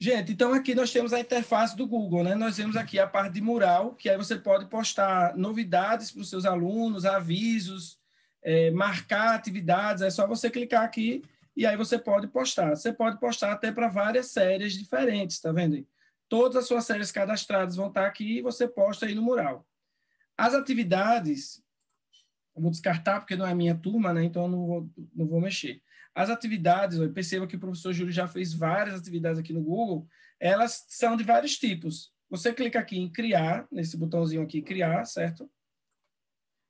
Gente, então aqui nós temos a interface do Google, né? Nós temos aqui a parte de mural, que aí você pode postar novidades para os seus alunos, avisos, é, marcar atividades, é só você clicar aqui e aí você pode postar. Você pode postar até para várias séries diferentes, tá vendo? Todas as suas séries cadastradas vão estar aqui e você posta aí no mural. As atividades, vou descartar porque não é minha turma, né? Então eu não vou, não vou mexer. As atividades, eu perceba que o professor Júlio já fez várias atividades aqui no Google, elas são de vários tipos. Você clica aqui em criar, nesse botãozinho aqui, criar, certo?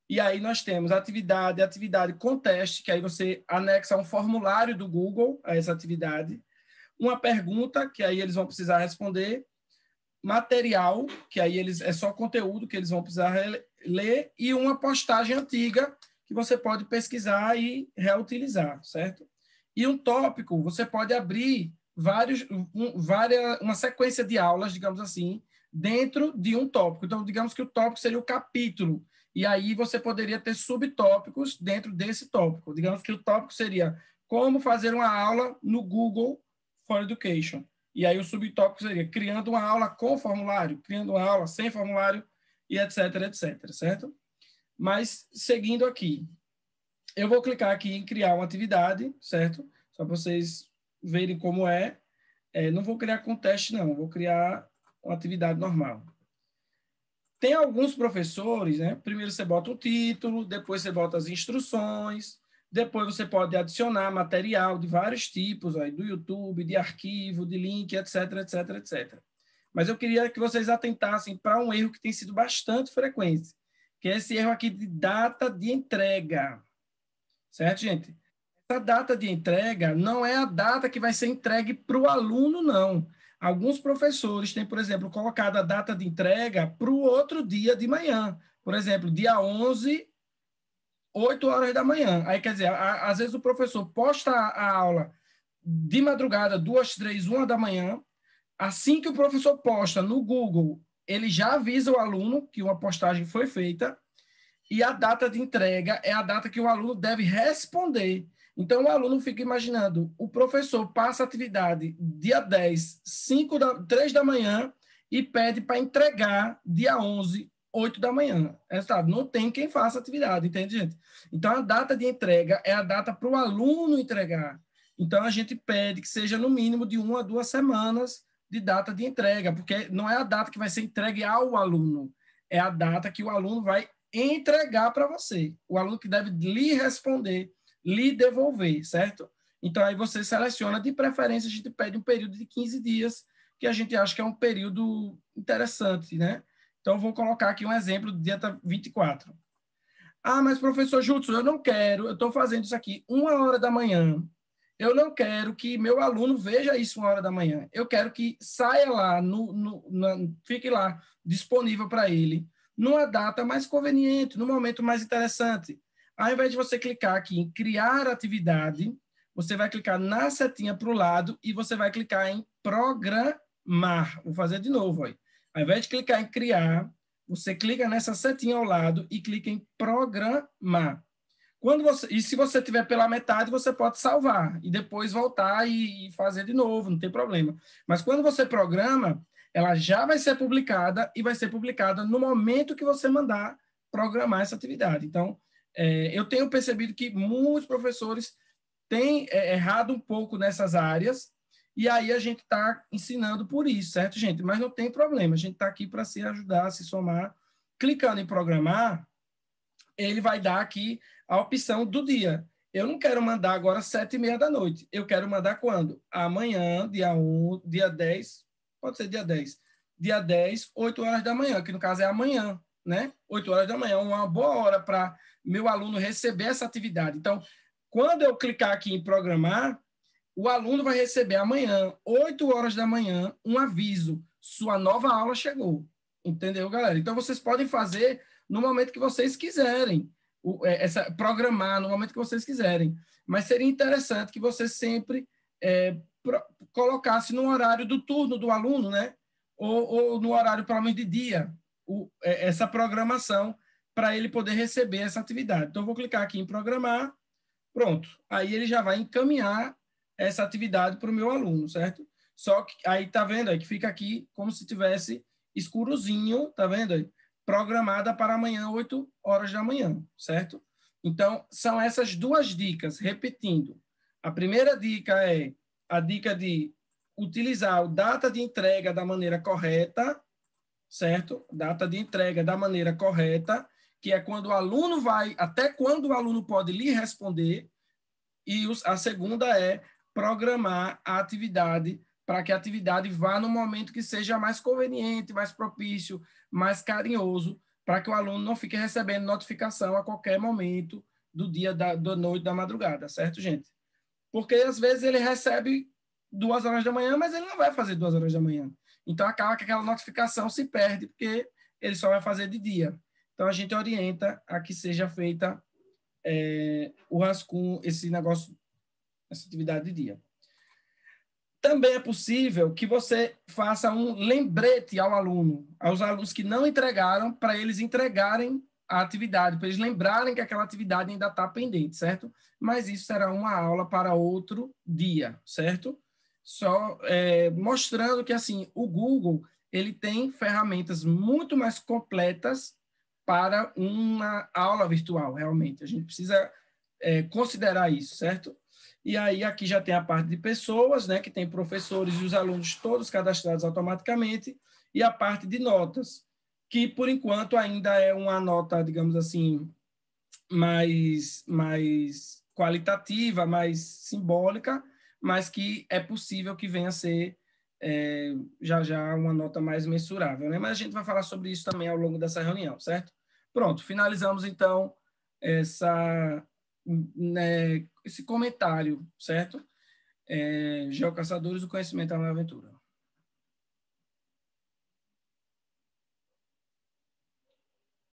E aí nós temos atividade, atividade com teste, que aí você anexa um formulário do Google a essa atividade, uma pergunta, que aí eles vão precisar responder, material, que aí eles é só conteúdo que eles vão precisar ler, e uma postagem antiga, que você pode pesquisar e reutilizar, certo? E um tópico, você pode abrir vários, um, várias, uma sequência de aulas, digamos assim, dentro de um tópico. Então, digamos que o tópico seria o capítulo, e aí você poderia ter subtópicos dentro desse tópico. Digamos que o tópico seria como fazer uma aula no Google for Education. E aí o subtópico seria criando uma aula com formulário, criando uma aula sem formulário, e etc, etc, certo? Mas seguindo aqui, eu vou clicar aqui em criar uma atividade, certo? Só para vocês verem como é. é. Não vou criar com teste, não. Vou criar uma atividade normal. Tem alguns professores, né? Primeiro você bota o título, depois você bota as instruções, depois você pode adicionar material de vários tipos, aí, do YouTube, de arquivo, de link, etc, etc, etc. Mas eu queria que vocês atentassem para um erro que tem sido bastante frequente, que é esse erro aqui de data de entrega. Certo, gente? Essa data de entrega não é a data que vai ser entregue para o aluno, não. Alguns professores têm, por exemplo, colocado a data de entrega para o outro dia de manhã. Por exemplo, dia 11, 8 horas da manhã. Aí, quer dizer, a, às vezes o professor posta a, a aula de madrugada, duas, três, uma da manhã. Assim que o professor posta no Google ele já avisa o aluno que uma postagem foi feita e a data de entrega é a data que o aluno deve responder. Então, o aluno fica imaginando, o professor passa a atividade dia 10, 5 da, 3 da manhã, e pede para entregar dia 11, 8 da manhã. Resultado, não tem quem faça atividade, entende, gente? Então, a data de entrega é a data para o aluno entregar. Então, a gente pede que seja no mínimo de uma a duas semanas de data de entrega, porque não é a data que vai ser entregue ao aluno, é a data que o aluno vai entregar para você. O aluno que deve lhe responder, lhe devolver, certo? Então aí você seleciona, de preferência a gente pede um período de 15 dias, que a gente acha que é um período interessante, né? Então vou colocar aqui um exemplo do dia 24. Ah, mas professor Jutsu, eu não quero, eu estou fazendo isso aqui uma hora da manhã, eu não quero que meu aluno veja isso uma hora da manhã. Eu quero que saia lá, no, no, fique lá disponível para ele, numa data mais conveniente, num momento mais interessante. Ao invés de você clicar aqui em criar atividade, você vai clicar na setinha para o lado e você vai clicar em programar. Vou fazer de novo aí. Ao invés de clicar em criar, você clica nessa setinha ao lado e clica em programar. Quando você, e se você tiver pela metade, você pode salvar e depois voltar e, e fazer de novo, não tem problema. Mas quando você programa, ela já vai ser publicada e vai ser publicada no momento que você mandar programar essa atividade. Então, é, eu tenho percebido que muitos professores têm é, errado um pouco nessas áreas, e aí a gente está ensinando por isso, certo, gente? Mas não tem problema, a gente está aqui para se ajudar, se somar. Clicando em programar, ele vai dar aqui a opção do dia. Eu não quero mandar agora sete e meia da noite. Eu quero mandar quando? Amanhã, dia 1, dia 10, pode ser dia 10. Dia 10, 8 horas da manhã, que no caso é amanhã, né? 8 horas da manhã, uma boa hora para meu aluno receber essa atividade. Então, quando eu clicar aqui em programar, o aluno vai receber amanhã, 8 horas da manhã, um aviso. Sua nova aula chegou. Entendeu, galera? Então, vocês podem fazer no momento que vocês quiserem o, é, essa, programar no momento que vocês quiserem. Mas seria interessante que você sempre é, pro, colocasse no horário do turno do aluno, né? Ou, ou no horário, pelo menos, de dia, o, é, essa programação para ele poder receber essa atividade. Então, eu vou clicar aqui em programar, pronto. Aí ele já vai encaminhar essa atividade para o meu aluno, certo? Só que aí tá vendo aí que fica aqui como se tivesse escurozinho, tá vendo aí? programada para amanhã, 8 horas da manhã, certo? Então, são essas duas dicas, repetindo. A primeira dica é a dica de utilizar o data de entrega da maneira correta, certo? Data de entrega da maneira correta, que é quando o aluno vai, até quando o aluno pode lhe responder. E a segunda é programar a atividade para que a atividade vá no momento que seja mais conveniente, mais propício, mais carinhoso, para que o aluno não fique recebendo notificação a qualquer momento do dia, da, da noite, da madrugada, certo, gente? Porque às vezes ele recebe duas horas da manhã, mas ele não vai fazer duas horas da manhã. Então acaba que aquela notificação se perde, porque ele só vai fazer de dia. Então a gente orienta a que seja feita é, o rascunho, esse negócio, essa atividade de dia. Também é possível que você faça um lembrete ao aluno, aos alunos que não entregaram, para eles entregarem a atividade, para eles lembrarem que aquela atividade ainda está pendente, certo? Mas isso será uma aula para outro dia, certo? Só é, mostrando que, assim, o Google, ele tem ferramentas muito mais completas para uma aula virtual, realmente. A gente precisa é, considerar isso, certo? E aí aqui já tem a parte de pessoas, né, que tem professores e os alunos todos cadastrados automaticamente, e a parte de notas, que por enquanto ainda é uma nota, digamos assim, mais mais qualitativa, mais simbólica, mas que é possível que venha a ser é, já já uma nota mais mensurável, né? Mas a gente vai falar sobre isso também ao longo dessa reunião, certo? Pronto, finalizamos então essa né, esse comentário, certo? É, Geocaçadores do Conhecimento é uma Aventura.